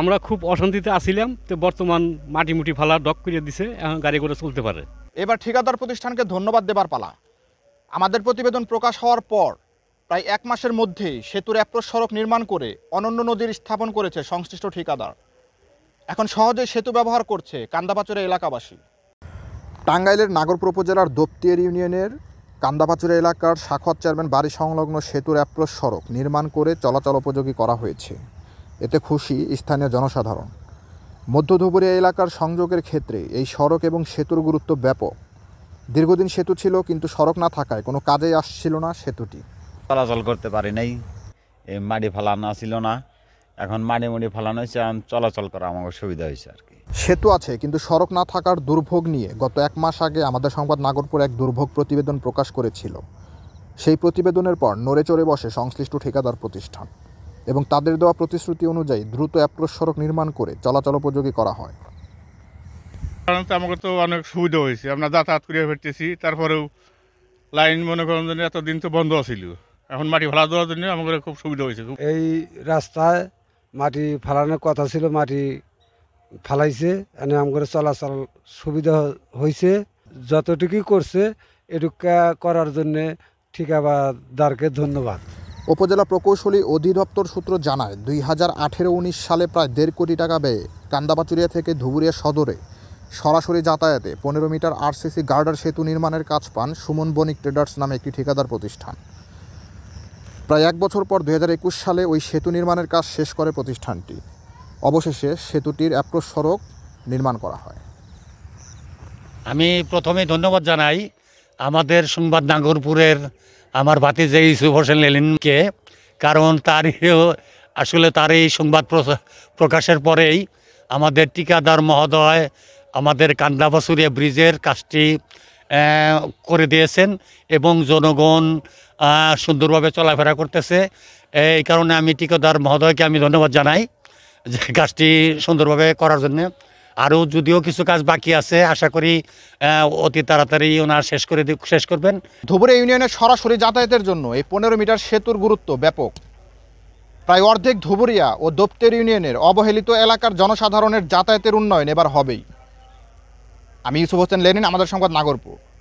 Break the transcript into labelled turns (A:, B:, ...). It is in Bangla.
A: আমরা খুব অশান্তিতে আসিলাম তো বর্তমান মাটি মুটি ফালা ডক করে দিছে এখন গাড়ি করে চলতে পারে
B: এবার ঠিকাদার প্রতিষ্ঠানকে ধন্যবাদ দেবার পালা আমাদের প্রতিবেদন প্রকাশ হওয়ার পর প্রায় এক মাসের মধ্যে সেতুর অ্যাপ্রোচ সড়ক নির্মাণ করে অনন্য নদীর স্থাপন করেছে সংশ্লিষ্ট ঠিকাদার এখন সহজে সেতু ব্যবহার করছে কান্দাপাচুরা এলাকাবাসী টাঙ্গাইলের নাগরপুর উপজেলার দপ্তিয়ের ইউনিয়নের কান্দাপাচুরা এলাকার শাখত চেয়ারম্যান বাড়ি সংলগ্ন সেতুর অ্যাপ্রোচ সড়ক নির্মাণ করে চলাচল উপযোগী করা হয়েছে এতে খুশি স্থানীয় জনসাধারণ মধ্য ধুবুরিয়া এলাকার সংযোগের ক্ষেত্রে এই সড়ক এবং সেতুর গুরুত্ব ব্যাপক দীর্ঘদিন সেতু ছিল কিন্তু সড়ক না থাকায় কোনো কাজে আসছিল না সেতুটি
A: চলাচল করতে পারি নাই এই মাটি ফালানো ছিল না এখন মাটি মুড়ি ফালানো হয়েছে চলাচল করা আমার সুবিধা হয়েছে আর কি
B: সেতু আছে কিন্তু সড়ক না থাকার দুর্ভোগ নিয়ে গত এক মাস আগে আমাদের সংবাদ নাগরপুর এক দুর্ভোগ প্রতিবেদন প্রকাশ করেছিল সেই প্রতিবেদনের পর নড়ে চড়ে বসে সংশ্লিষ্ট ঠিকাদার প্রতিষ্ঠান এবং তাদের দেওয়া প্রতিশ্রুতি অনুযায়ী দ্রুত অ্যাপ্রোচ সড়ক নির্মাণ করে চলাচল উপযোগী করা হয়
C: সাধারণত আমাকে তো অনেক সুবিধা হয়েছে আমরা যাতায়াত করিয়া ফিরতেছি তারপরেও লাইন মনে করেন যে এতদিন তো বন্ধ ছিল এখন মাটি ফেলা দেওয়ার জন্য আমাদের খুব
A: সুবিধা হয়েছে এই রাস্তায় মাটি ফেলানোর কথা ছিল মাটি ফেলাইছে এনে আমাদের চলাচল সুবিধা হয়েছে যতটুকুই করছে এটুকা করার জন্যে ঠিকাবাদারকে
B: ধন্যবাদ উপজেলা প্রকৌশলী অধিদপ্তর সূত্র জানায় দুই হাজার আঠেরো উনিশ সালে প্রায় দেড় কোটি টাকা ব্যয়ে কান্দাবাচুরিয়া থেকে ধুবুরিয়া সদরে সরাসরি যাতায়াতে পনেরো মিটার আরসিসি গার্ডার সেতু নির্মাণের কাজ পান সুমন বণিক ট্রেডার্স নামে একটি ঠিকাদার প্রতিষ্ঠান প্রায় এক বছর পর দু সালে ওই সেতু নির্মাণের কাজ শেষ করে প্রতিষ্ঠানটি অবশেষে সেতুটির অ্যাপ্রোচ সড়ক নির্মাণ করা হয়
A: আমি প্রথমে ধন্যবাদ জানাই আমাদের সংবাদ নাগরপুরের আমার যে ইউসুফ হোসেন লেলিনকে কারণ তার আসলে তার এই সংবাদ প্রকাশের পরেই আমাদের টিকাদার মহোদয় আমাদের কান্দাবাসুরিয়া ব্রিজের কাজটি করে দিয়েছেন এবং জনগণ সুন্দরভাবে চলাফেরা করতেছে এই কারণে আমি টিকাদার মহোদয়কে আমি ধন্যবাদ জানাই যে কাজটি সুন্দরভাবে করার জন্যে আরও যদিও কিছু কাজ বাকি আছে আশা করি অতি তাড়াতাড়ি ওনার শেষ করে শেষ করবেন ধুবুরা ইউনিয়নে সরাসরি যাতায়াতের জন্য এই পনেরো
B: মিটার সেতুর গুরুত্ব ব্যাপক প্রায় অর্ধেক ধুবুরিয়া ও দপ্তের ইউনিয়নের অবহেলিত এলাকার জনসাধারণের যাতায়াতের উন্নয়ন এবার হবেই আমি ইউসুফ হোসেন লেনিন আমাদের সংবাদ নাগরপুর